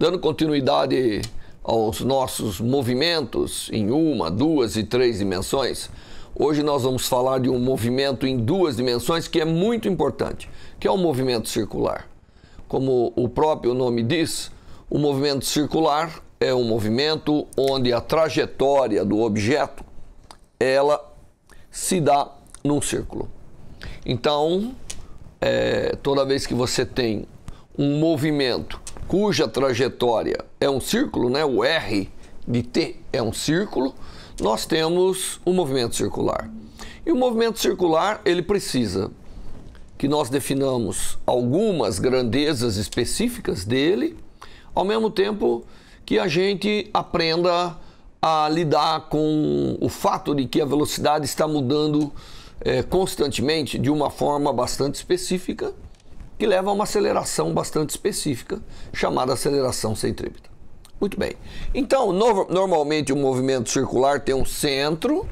dando continuidade aos nossos movimentos em uma, duas e três dimensões, hoje nós vamos falar de um movimento em duas dimensões que é muito importante, que é o movimento circular. Como o próprio nome diz, o movimento circular é um movimento onde a trajetória do objeto ela se dá num círculo. Então, é, toda vez que você tem um movimento cuja trajetória é um círculo, né? o R de T é um círculo, nós temos o um movimento circular. E o movimento circular ele precisa que nós definamos algumas grandezas específicas dele, ao mesmo tempo que a gente aprenda a lidar com o fato de que a velocidade está mudando é, constantemente de uma forma bastante específica que leva a uma aceleração bastante específica, chamada aceleração centrípeta. Muito bem. Então, no, normalmente o movimento circular tem um centro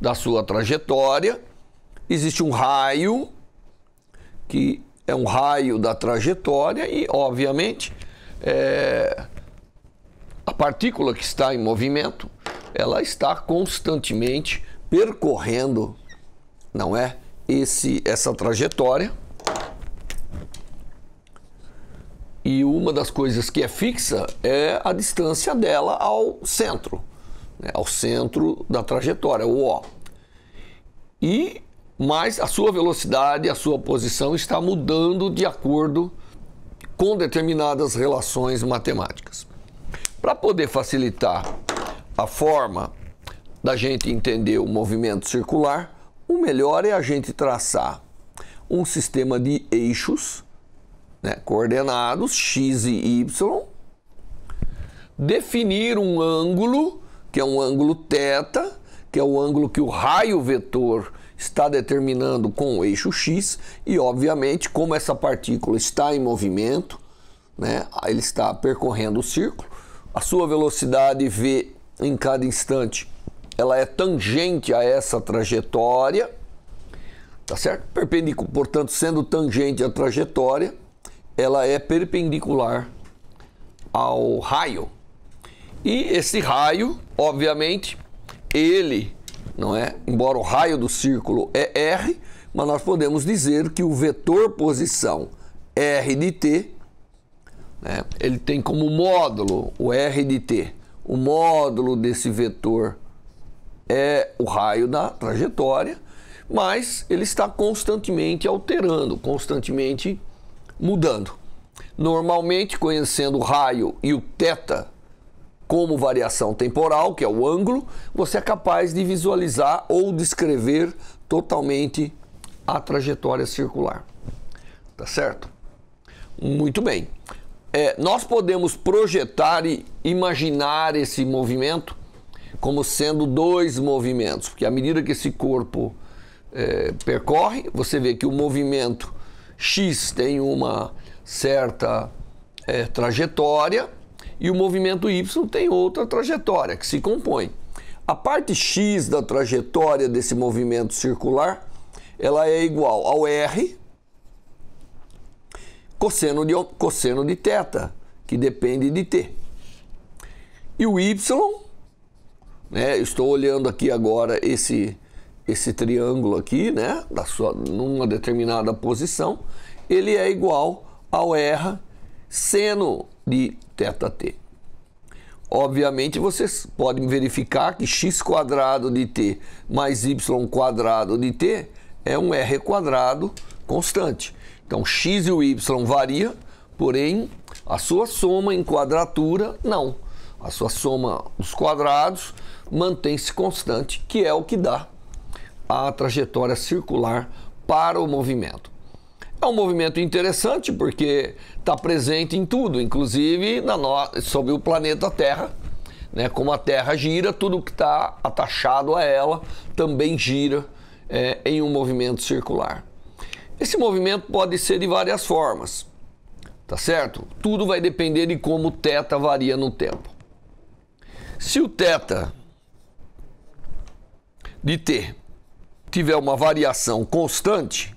da sua trajetória, existe um raio, que é um raio da trajetória, e obviamente é, a partícula que está em movimento ela está constantemente percorrendo, não é, esse essa trajetória E uma das coisas que é fixa é a distância dela ao centro, né? ao centro da trajetória, o O. E mais a sua velocidade, a sua posição está mudando de acordo com determinadas relações matemáticas. Para poder facilitar a forma da gente entender o movimento circular, o melhor é a gente traçar um sistema de eixos né, coordenados x e y, definir um ângulo, que é um ângulo θ, que é o ângulo que o raio vetor está determinando com o eixo x, e obviamente, como essa partícula está em movimento, né, ele está percorrendo o círculo, a sua velocidade v em cada instante ela é tangente a essa trajetória, tá certo? Perpendicular, portanto, sendo tangente à trajetória, ela é perpendicular ao raio. E esse raio, obviamente, ele, não é? Embora o raio do círculo é R, mas nós podemos dizer que o vetor posição R de T, né, ele tem como módulo o R de T. O módulo desse vetor é o raio da trajetória, mas ele está constantemente alterando, constantemente mudando. Normalmente, conhecendo o raio e o teta como variação temporal, que é o ângulo, você é capaz de visualizar ou descrever totalmente a trajetória circular. Tá certo? Muito bem. É, nós podemos projetar e imaginar esse movimento como sendo dois movimentos, porque à medida que esse corpo é, percorre, você vê que o movimento X tem uma certa é, trajetória e o movimento Y tem outra trajetória que se compõe. A parte X da trajetória desse movimento circular ela é igual ao R cosseno de, cosseno de teta que depende de T. E o Y, né, estou olhando aqui agora esse esse triângulo aqui, né, da sua, numa determinada posição, ele é igual ao R seno de θt. Obviamente, vocês podem verificar que x quadrado de t mais y quadrado de t é um r quadrado constante. Então, x e o y varia, porém, a sua soma em quadratura, não. A sua soma dos quadrados mantém-se constante, que é o que dá a trajetória circular para o movimento. É um movimento interessante porque está presente em tudo, inclusive na no... sobre o planeta Terra. Né? Como a Terra gira, tudo que está atachado a ela também gira é, em um movimento circular. Esse movimento pode ser de várias formas, tá certo? Tudo vai depender de como o teta varia no tempo. Se o teta de T tiver uma variação constante,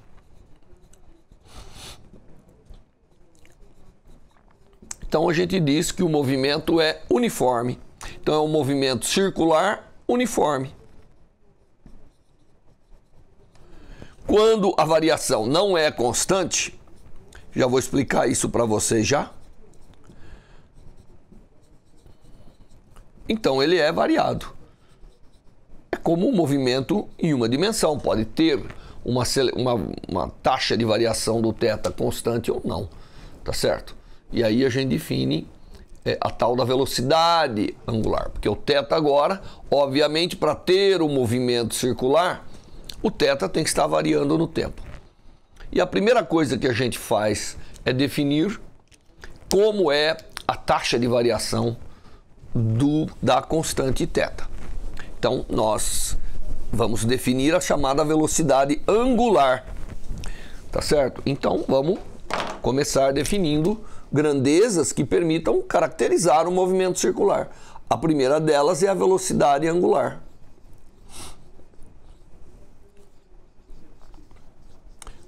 então a gente diz que o movimento é uniforme. Então é um movimento circular uniforme. Quando a variação não é constante, já vou explicar isso para vocês já. Então ele é variado como um movimento em uma dimensão. Pode ter uma, uma, uma taxa de variação do θ constante ou não, tá certo? E aí a gente define é, a tal da velocidade angular, porque o θ agora, obviamente, para ter o um movimento circular, o θ tem que estar variando no tempo. E a primeira coisa que a gente faz é definir como é a taxa de variação do, da constante θ. Então, nós vamos definir a chamada velocidade angular. Tá certo? Então, vamos começar definindo grandezas que permitam caracterizar o movimento circular. A primeira delas é a velocidade angular.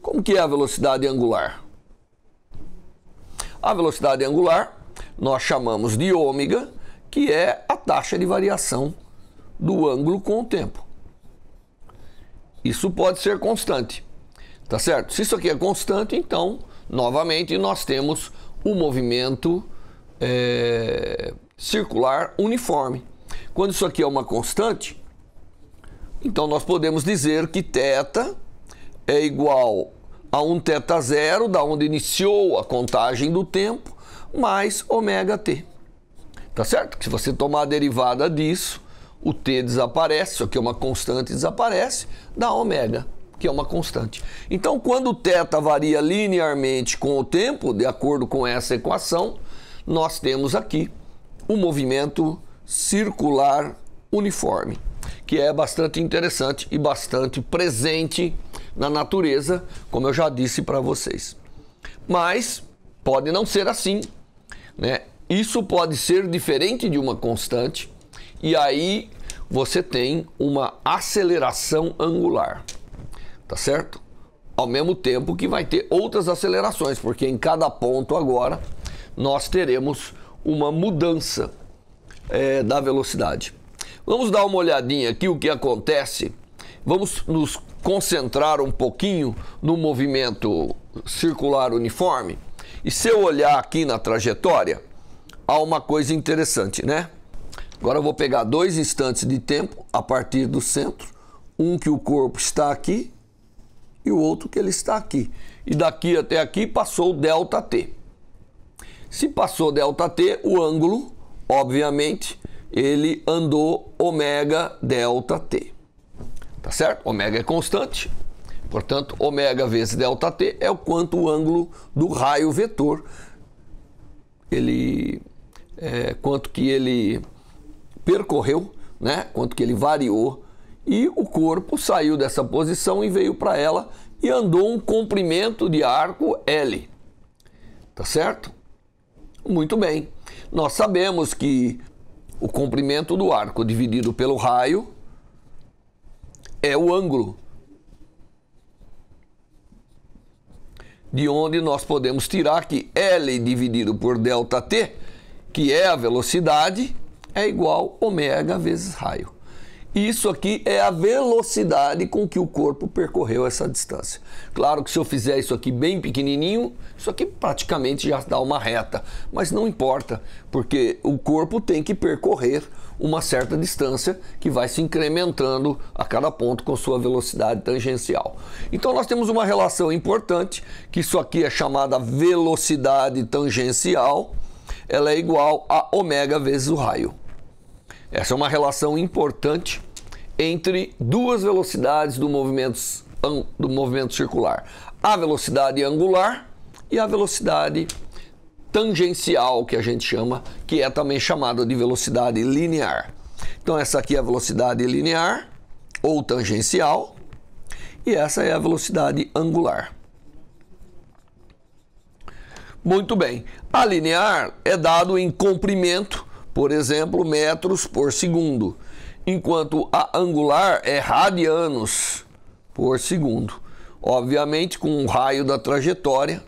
Como que é a velocidade angular? A velocidade angular nós chamamos de ômega, que é a taxa de variação do ângulo com o tempo. Isso pode ser constante, tá certo? Se isso aqui é constante, então, novamente, nós temos o um movimento é, circular uniforme. Quando isso aqui é uma constante, então nós podemos dizer que θ é igual a um θ zero, da onde iniciou a contagem do tempo, mais ωt, Tá certo? Se você tomar a derivada disso, o T desaparece, só que é uma constante, desaparece, dá ômega, que é uma constante. Então, quando o θ varia linearmente com o tempo, de acordo com essa equação, nós temos aqui o um movimento circular uniforme, que é bastante interessante e bastante presente na natureza, como eu já disse para vocês. Mas pode não ser assim, né? Isso pode ser diferente de uma constante, e aí você tem uma aceleração angular, tá certo? Ao mesmo tempo que vai ter outras acelerações, porque em cada ponto agora nós teremos uma mudança é, da velocidade. Vamos dar uma olhadinha aqui o que acontece. Vamos nos concentrar um pouquinho no movimento circular uniforme. E se eu olhar aqui na trajetória, há uma coisa interessante, né? Agora eu vou pegar dois instantes de tempo a partir do centro, um que o corpo está aqui e o outro que ele está aqui. E daqui até aqui passou o t. Se passou delta t, o ângulo, obviamente, ele andou ômega t, Tá certo? Ômega é constante, Portanto, ômega vezes delta t é o quanto o ângulo do raio vetor ele é, quanto que ele percorreu, né? quanto que ele variou, e o corpo saiu dessa posição e veio para ela e andou um comprimento de arco L. Tá certo? Muito bem. Nós sabemos que o comprimento do arco dividido pelo raio é o ângulo de onde nós podemos tirar que L dividido por delta t, que é a velocidade, é igual ômega vezes raio. Isso aqui é a velocidade com que o corpo percorreu essa distância. Claro que se eu fizer isso aqui bem pequenininho, isso aqui praticamente já dá uma reta, mas não importa, porque o corpo tem que percorrer uma certa distância que vai se incrementando a cada ponto com sua velocidade tangencial. Então nós temos uma relação importante, que isso aqui é chamada velocidade tangencial, ela é igual a ômega vezes o raio. Essa é uma relação importante entre duas velocidades do movimento, do movimento circular: a velocidade angular e a velocidade tangencial, que a gente chama, que é também chamada de velocidade linear. Então, essa aqui é a velocidade linear ou tangencial, e essa é a velocidade angular. Muito bem. A linear é dado em comprimento por exemplo, metros por segundo, enquanto a angular é radianos por segundo. Obviamente, com o raio da trajetória,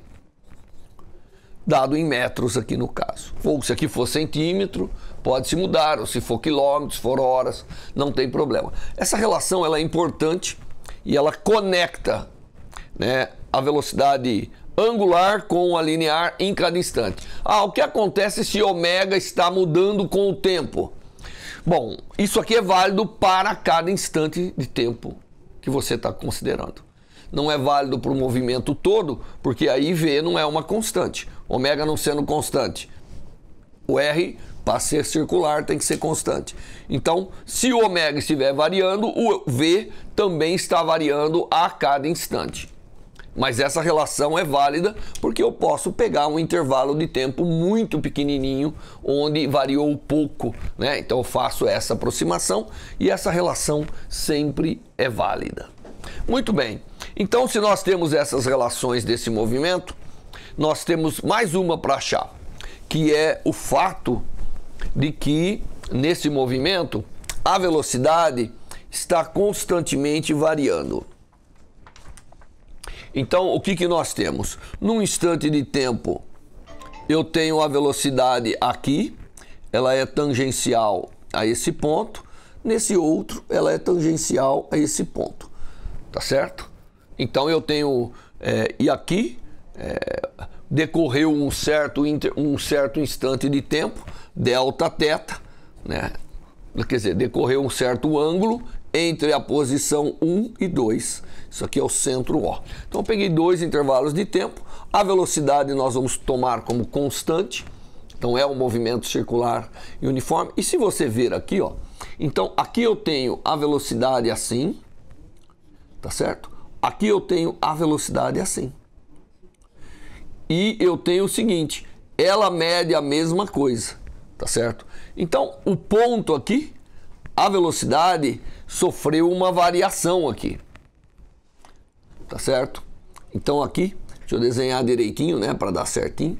dado em metros aqui no caso. Ou se aqui for centímetro, pode se mudar, ou se for quilômetros, for horas, não tem problema. Essa relação ela é importante e ela conecta né, a velocidade angular com a linear em cada instante. Ah, o que acontece se ômega está mudando com o tempo? Bom, isso aqui é válido para cada instante de tempo que você está considerando. Não é válido para o movimento todo, porque aí V não é uma constante. Ômega não sendo constante. O R, para ser circular, tem que ser constante. Então, se o ômega estiver variando, o V também está variando a cada instante. Mas essa relação é válida porque eu posso pegar um intervalo de tempo muito pequenininho onde variou pouco, né? Então eu faço essa aproximação e essa relação sempre é válida. Muito bem. Então se nós temos essas relações desse movimento, nós temos mais uma para achar, que é o fato de que nesse movimento a velocidade está constantemente variando. Então, o que, que nós temos? Num instante de tempo, eu tenho a velocidade aqui, ela é tangencial a esse ponto, nesse outro, ela é tangencial a esse ponto, tá certo? Então, eu tenho, é, e aqui, é, decorreu um certo, inter, um certo instante de tempo, delta teta, né? quer dizer, decorreu um certo ângulo entre a posição 1 e 2. Isso aqui é o centro O. Então eu peguei dois intervalos de tempo. A velocidade nós vamos tomar como constante. Então é um movimento circular e uniforme. E se você ver aqui, ó, então aqui eu tenho a velocidade assim, tá certo? Aqui eu tenho a velocidade assim. E eu tenho o seguinte, ela mede a mesma coisa, tá certo? Então o ponto aqui, a velocidade sofreu uma variação aqui. Tá certo? Então aqui, deixa eu desenhar direitinho, né, para dar certinho.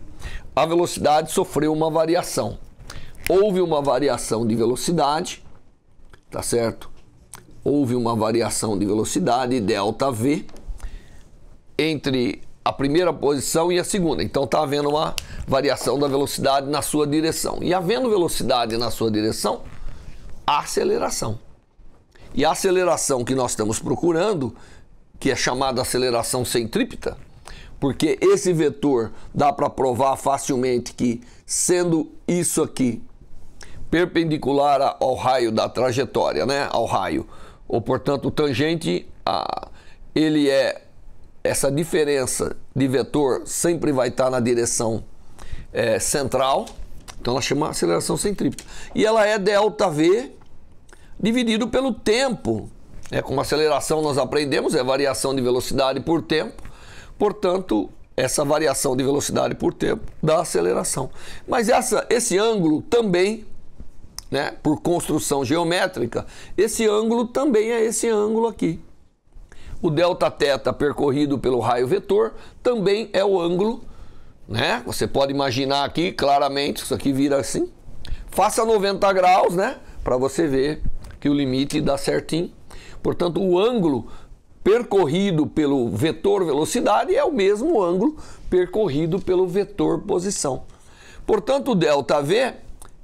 A velocidade sofreu uma variação. Houve uma variação de velocidade, tá certo? Houve uma variação de velocidade delta v entre a primeira posição e a segunda. Então está havendo uma variação da velocidade na sua direção. E havendo velocidade na sua direção, aceleração. E a aceleração que nós estamos procurando, que é chamada aceleração centrípeta, porque esse vetor dá para provar facilmente que, sendo isso aqui perpendicular ao raio da trajetória, né? ao raio, ou portanto tangente, a, ele é essa diferença de vetor sempre vai estar tá na direção é, central, então ela chama aceleração centrípeta. E ela é delta V dividido pelo tempo. É, com aceleração nós aprendemos, é variação de velocidade por tempo. Portanto, essa variação de velocidade por tempo dá aceleração. Mas essa, esse ângulo também, né, por construção geométrica, esse ângulo também é esse ângulo aqui. O delta θ percorrido pelo raio vetor também é o ângulo, né? Você pode imaginar aqui claramente, isso aqui vira assim. Faça 90 graus, né, para você ver que o limite dá certinho. Portanto, o ângulo percorrido pelo vetor velocidade é o mesmo ângulo percorrido pelo vetor posição. Portanto, o delta V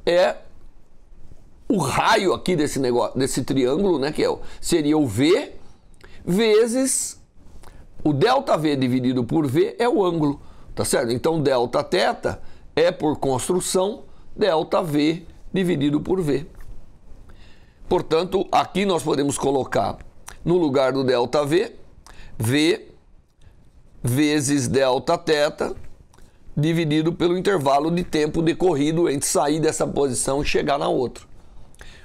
é o raio aqui desse negócio, desse triângulo, né, que é, seria o V vezes o delta V dividido por V é o ângulo, tá certo? Então, delta teta é por construção delta V dividido por V. Portanto, aqui nós podemos colocar no lugar do delta V, V vezes delta θ dividido pelo intervalo de tempo decorrido entre sair dessa posição e chegar na outra.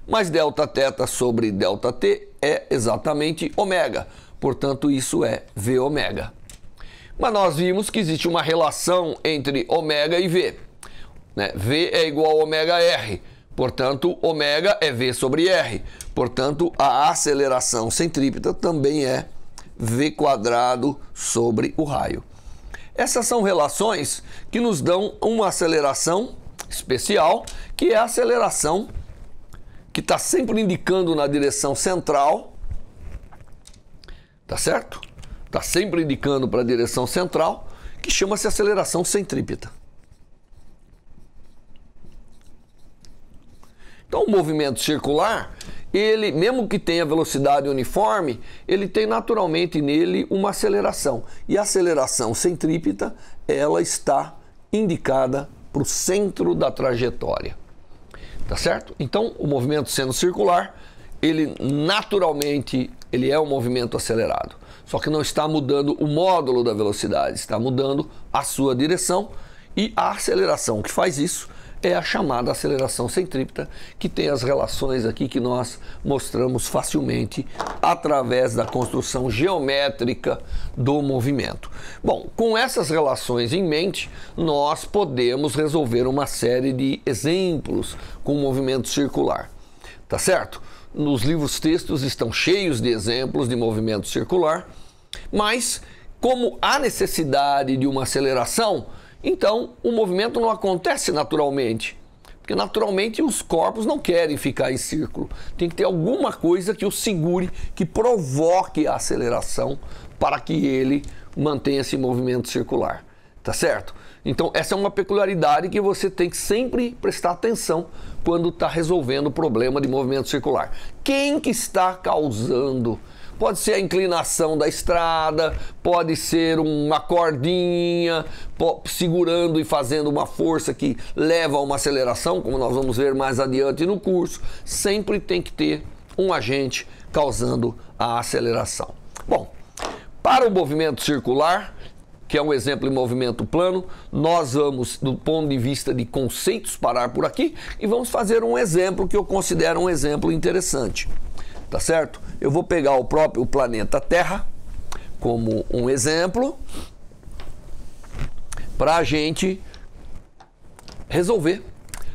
Mas delta θ sobre delta t é exatamente ômega, portanto isso é V ômega. Mas nós vimos que existe uma relação entre ômega e V. Né? V é igual a ômega R Portanto, ômega é V sobre R. Portanto, a aceleração centrípeta também é V quadrado sobre o raio. Essas são relações que nos dão uma aceleração especial, que é a aceleração que está sempre indicando na direção central, tá certo? Está sempre indicando para a direção central, que chama-se aceleração centrípeta. Então, o movimento circular, ele, mesmo que tenha velocidade uniforme, ele tem naturalmente nele uma aceleração. E a aceleração centrípeta, ela está indicada para o centro da trajetória. Tá certo? Então, o movimento sendo circular, ele naturalmente ele é um movimento acelerado. Só que não está mudando o módulo da velocidade, está mudando a sua direção e a aceleração que faz isso é a chamada aceleração centrípeta, que tem as relações aqui que nós mostramos facilmente através da construção geométrica do movimento. Bom, com essas relações em mente, nós podemos resolver uma série de exemplos com movimento circular. Tá certo? Nos livros textos estão cheios de exemplos de movimento circular, mas como há necessidade de uma aceleração, então, o movimento não acontece naturalmente. Porque naturalmente os corpos não querem ficar em círculo. Tem que ter alguma coisa que o segure, que provoque a aceleração para que ele mantenha esse movimento circular. Tá certo? Então, essa é uma peculiaridade que você tem que sempre prestar atenção quando está resolvendo o problema de movimento circular. Quem que está causando Pode ser a inclinação da estrada, pode ser uma cordinha segurando e fazendo uma força que leva a uma aceleração, como nós vamos ver mais adiante no curso. Sempre tem que ter um agente causando a aceleração. Bom, para o movimento circular, que é um exemplo em movimento plano, nós vamos, do ponto de vista de conceitos, parar por aqui e vamos fazer um exemplo que eu considero um exemplo interessante tá certo? Eu vou pegar o próprio planeta Terra como um exemplo para a gente resolver,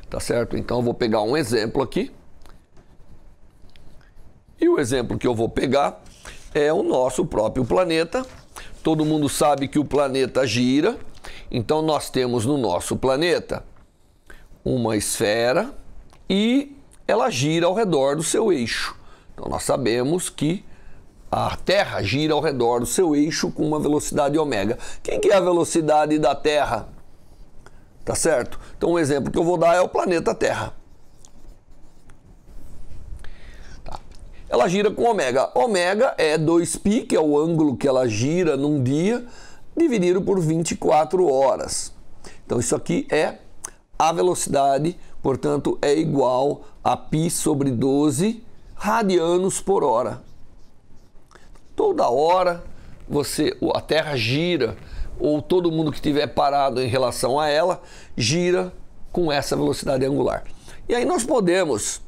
tá certo? Então eu vou pegar um exemplo aqui. E o exemplo que eu vou pegar é o nosso próprio planeta. Todo mundo sabe que o planeta gira. Então nós temos no nosso planeta uma esfera e ela gira ao redor do seu eixo. Então nós sabemos que a Terra gira ao redor do seu eixo com uma velocidade ômega. Quem que é a velocidade da Terra? Tá certo? Então um exemplo que eu vou dar é o planeta Terra. Tá. Ela gira com ômega. Ômega é 2π, que é o ângulo que ela gira num dia, dividido por 24 horas. Então isso aqui é a velocidade, portanto é igual a π sobre 12 radianos por hora. Toda hora você, a Terra gira, ou todo mundo que estiver parado em relação a ela, gira com essa velocidade angular. E aí nós podemos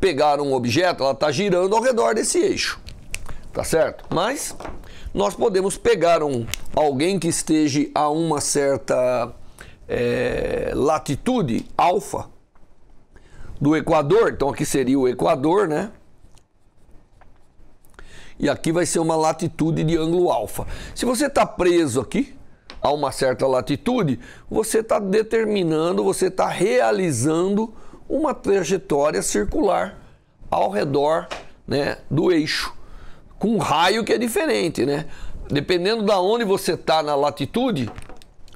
pegar um objeto, ela está girando ao redor desse eixo, tá certo? Mas nós podemos pegar um, alguém que esteja a uma certa é, latitude alfa do Equador, então aqui seria o Equador, né? e aqui vai ser uma latitude de ângulo alfa. Se você está preso aqui a uma certa latitude, você está determinando, você está realizando uma trajetória circular ao redor né, do eixo, com um raio que é diferente, né? Dependendo da onde você está na latitude,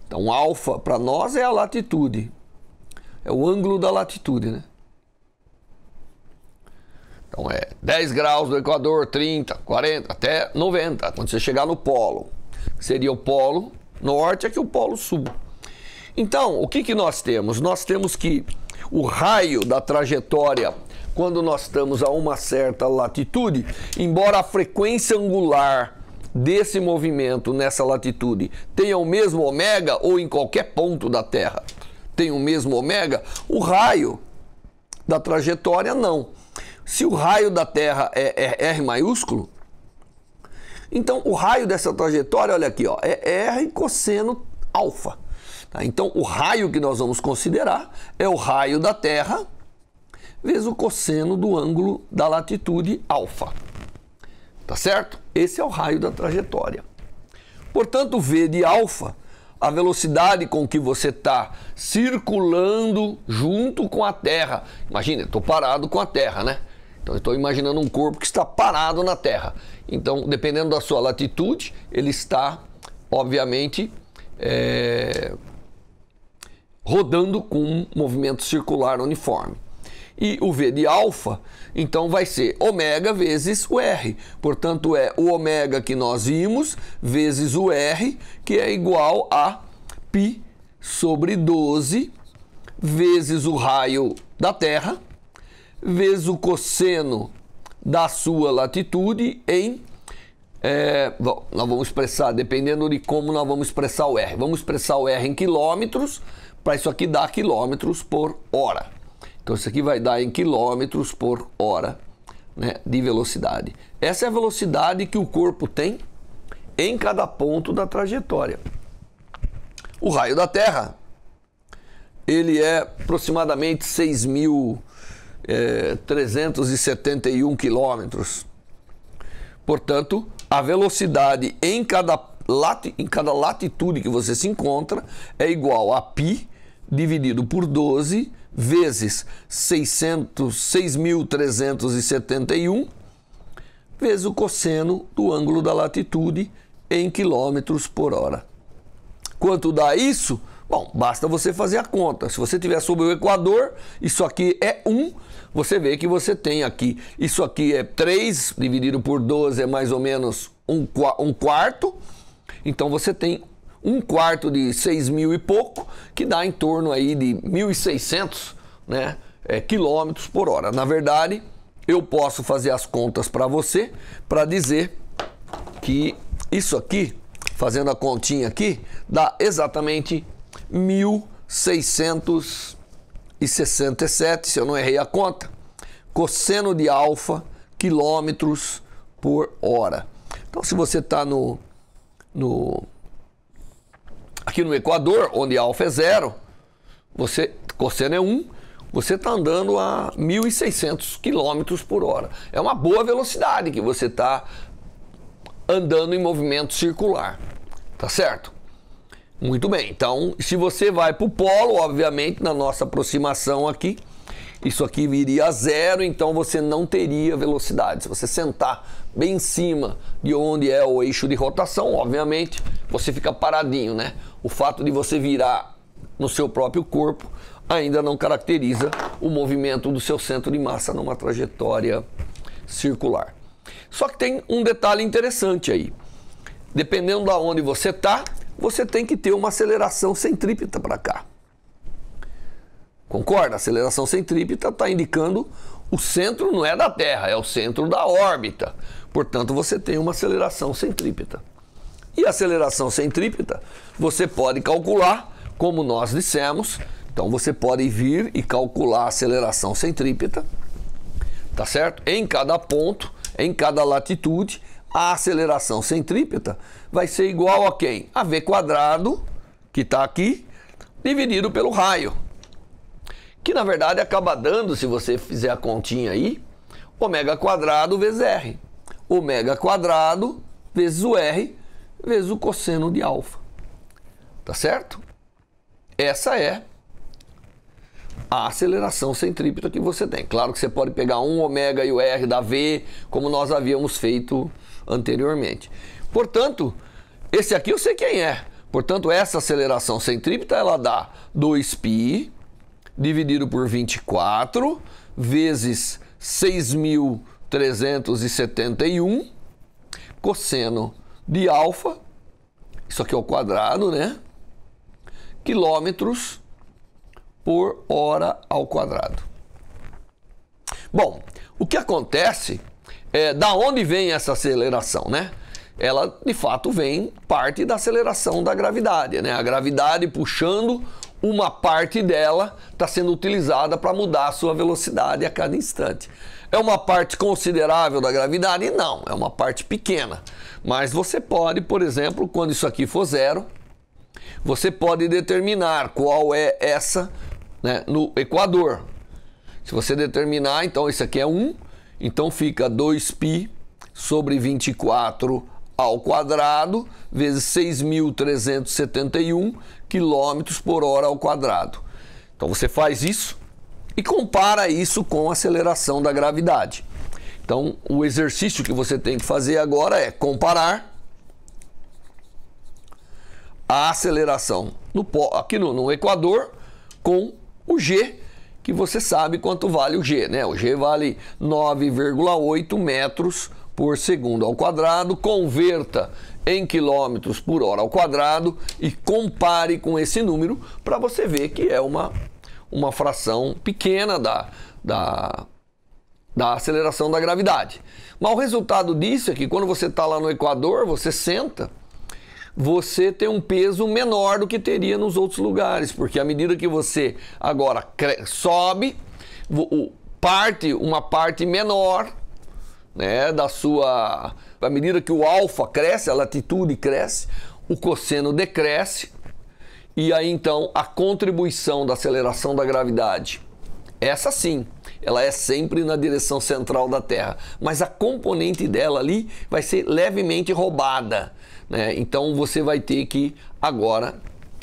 então alfa para nós é a latitude, é o ângulo da latitude, né? Então é 10 graus do Equador, 30, 40, até 90, quando você chegar no polo. Seria o polo norte, aqui o polo sul. Então, o que, que nós temos? Nós temos que o raio da trajetória quando nós estamos a uma certa latitude, embora a frequência angular desse movimento nessa latitude tenha o mesmo ômega ou em qualquer ponto da Terra tem o mesmo ômega, o raio da trajetória não. Se o raio da Terra é, é R maiúsculo, então o raio dessa trajetória, olha aqui, ó, é R cosseno alfa. Tá? Então o raio que nós vamos considerar é o raio da Terra vezes o cosseno do ângulo da latitude alfa. Tá certo? Esse é o raio da trajetória. Portanto, v de alfa, a velocidade com que você está circulando junto com a Terra. Imagina, estou parado com a Terra, né? Então, estou imaginando um corpo que está parado na Terra. Então, dependendo da sua latitude, ele está, obviamente, é, rodando com um movimento circular uniforme. E o V de alfa, então vai ser ômega vezes o R. Portanto, é o ômega que nós vimos vezes o R, que é igual a π sobre 12 vezes o raio da Terra, vezes o cosseno da sua latitude em. É, bom, nós vamos expressar, dependendo de como nós vamos expressar o R. Vamos expressar o R em quilômetros, para isso aqui dar quilômetros por hora. Então isso aqui vai dar em quilômetros por hora né, de velocidade. Essa é a velocidade que o corpo tem em cada ponto da trajetória. O raio da Terra, ele é aproximadamente 6 mil é, 371 quilômetros. Portanto, a velocidade em cada, lati, em cada latitude que você se encontra é igual a π dividido por 12 vezes 6.371 vezes o cosseno do ângulo da latitude em quilômetros por hora. Quanto dá isso? Bom, basta você fazer a conta. Se você estiver sobre o Equador, isso aqui é 1 você vê que você tem aqui, isso aqui é 3 dividido por 12 é mais ou menos um, um quarto, então você tem um quarto de 6 mil e pouco, que dá em torno aí de 1.600 né, é, quilômetros por hora. Na verdade, eu posso fazer as contas para você para dizer que isso aqui, fazendo a continha aqui, dá exatamente 1.600 quilômetros e 67, se eu não errei a conta, cosseno de alfa quilômetros por hora. Então, se você está no, no aqui no Equador, onde alfa é zero, você cosseno é 1, um, você está andando a 1.600 km por hora. É uma boa velocidade que você está andando em movimento circular, tá certo? Muito bem, então se você vai para o polo, obviamente, na nossa aproximação aqui, isso aqui viria a zero, então você não teria velocidade. Se você sentar bem em cima de onde é o eixo de rotação, obviamente, você fica paradinho, né? O fato de você virar no seu próprio corpo ainda não caracteriza o movimento do seu centro de massa numa trajetória circular. Só que tem um detalhe interessante aí. Dependendo da onde você está, você tem que ter uma aceleração centrípeta para cá. Concorda? A aceleração centrípeta está indicando o centro não é da Terra, é o centro da órbita. Portanto, você tem uma aceleração centrípeta. E a aceleração centrípeta você pode calcular, como nós dissemos. Então, você pode vir e calcular a aceleração centrípeta, tá certo? Em cada ponto, em cada latitude a aceleração centrípeta vai ser igual a quem? A v quadrado, que está aqui, dividido pelo raio. Que na verdade acaba dando, se você fizer a continha aí, ômega quadrado vezes r. Ômega quadrado vezes o r vezes o cosseno de alfa. Tá certo? Essa é a aceleração centrípeta que você tem. Claro que você pode pegar um ômega e o r da v, como nós havíamos feito anteriormente. Portanto, esse aqui eu sei quem é. Portanto, essa aceleração centrípeta ela dá 2π dividido por 24 vezes 6.371 cosseno de alfa, isso aqui é o quadrado, né? Quilômetros por hora ao quadrado. Bom, o que acontece é, da onde vem essa aceleração, né? Ela de fato vem parte da aceleração da gravidade, né? A gravidade puxando uma parte dela está sendo utilizada para mudar a sua velocidade a cada instante. É uma parte considerável da gravidade? Não, é uma parte pequena. Mas você pode, por exemplo, quando isso aqui for zero, você pode determinar qual é essa né, no equador. Se você determinar, então isso aqui é 1, um, então fica 2π sobre 24 ao quadrado vezes 6.371 quilômetros por hora ao quadrado. Então você faz isso e compara isso com a aceleração da gravidade. Então o exercício que você tem que fazer agora é comparar a aceleração no, aqui no, no Equador com o G que você sabe quanto vale o G, né? O G vale 9,8 metros por segundo ao quadrado, converta em quilômetros por hora ao quadrado e compare com esse número para você ver que é uma, uma fração pequena da, da, da aceleração da gravidade. Mas o resultado disso é que quando você está lá no Equador, você senta você tem um peso menor do que teria nos outros lugares, porque à medida que você agora sobe, parte uma parte menor né, da sua. À medida que o alfa cresce, a latitude cresce, o cosseno decresce, e aí então a contribuição da aceleração da gravidade, essa sim, ela é sempre na direção central da Terra, mas a componente dela ali vai ser levemente roubada. Né? Então você vai ter que agora,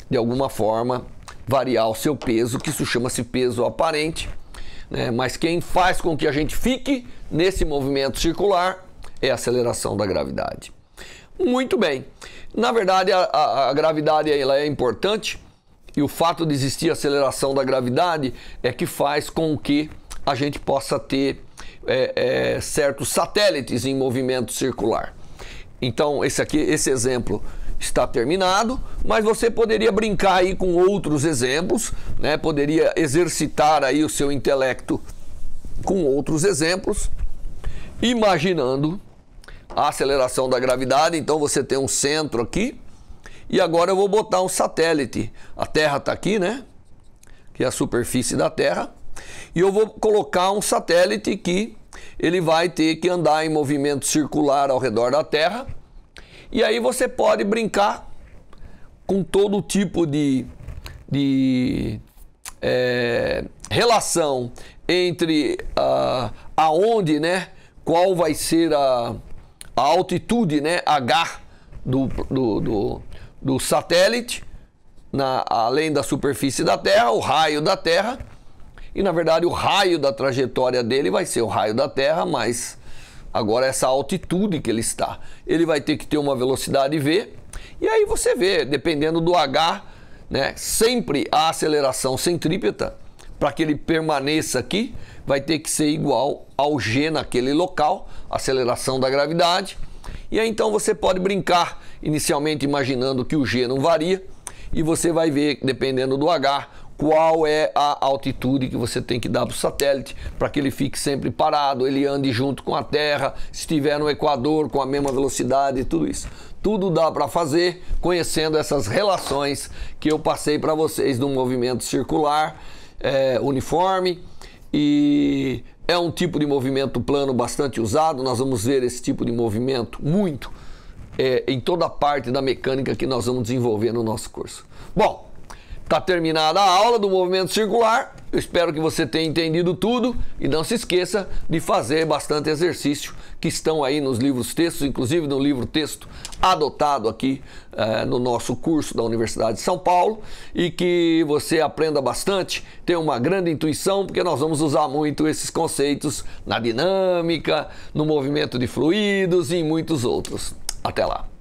de alguma forma, variar o seu peso, que isso chama-se peso aparente. Né? Mas quem faz com que a gente fique nesse movimento circular é a aceleração da gravidade. Muito bem. Na verdade, a, a, a gravidade ela é importante e o fato de existir a aceleração da gravidade é que faz com que a gente possa ter é, é, certos satélites em movimento circular. Então, esse aqui, esse exemplo está terminado, mas você poderia brincar aí com outros exemplos, né? Poderia exercitar aí o seu intelecto com outros exemplos, imaginando a aceleração da gravidade. Então você tem um centro aqui e agora eu vou botar um satélite. A Terra está aqui, né? Que é a superfície da Terra. E eu vou colocar um satélite que ele vai ter que andar em movimento circular ao redor da Terra. E aí você pode brincar com todo tipo de, de é, relação entre ah, aonde, né? Qual vai ser a, a altitude, né? H do, do, do, do satélite, na, além da superfície da Terra, o raio da Terra e na verdade o raio da trajetória dele vai ser o raio da Terra, mas agora essa altitude que ele está. Ele vai ter que ter uma velocidade V. E aí você vê, dependendo do H, né, sempre a aceleração centrípeta, para que ele permaneça aqui, vai ter que ser igual ao G naquele local, aceleração da gravidade. E aí então você pode brincar, inicialmente imaginando que o G não varia, e você vai ver, dependendo do H, qual é a altitude que você tem que dar para o satélite para que ele fique sempre parado, ele ande junto com a Terra, se estiver no Equador com a mesma velocidade, tudo isso. Tudo dá para fazer conhecendo essas relações que eu passei para vocês do movimento circular, é, uniforme e é um tipo de movimento plano bastante usado. Nós vamos ver esse tipo de movimento muito é, em toda parte da mecânica que nós vamos desenvolver no nosso curso. Bom, Está terminada a aula do movimento circular. Eu espero que você tenha entendido tudo e não se esqueça de fazer bastante exercício que estão aí nos livros textos, inclusive no livro texto adotado aqui eh, no nosso curso da Universidade de São Paulo e que você aprenda bastante, tenha uma grande intuição, porque nós vamos usar muito esses conceitos na dinâmica, no movimento de fluidos e em muitos outros. Até lá!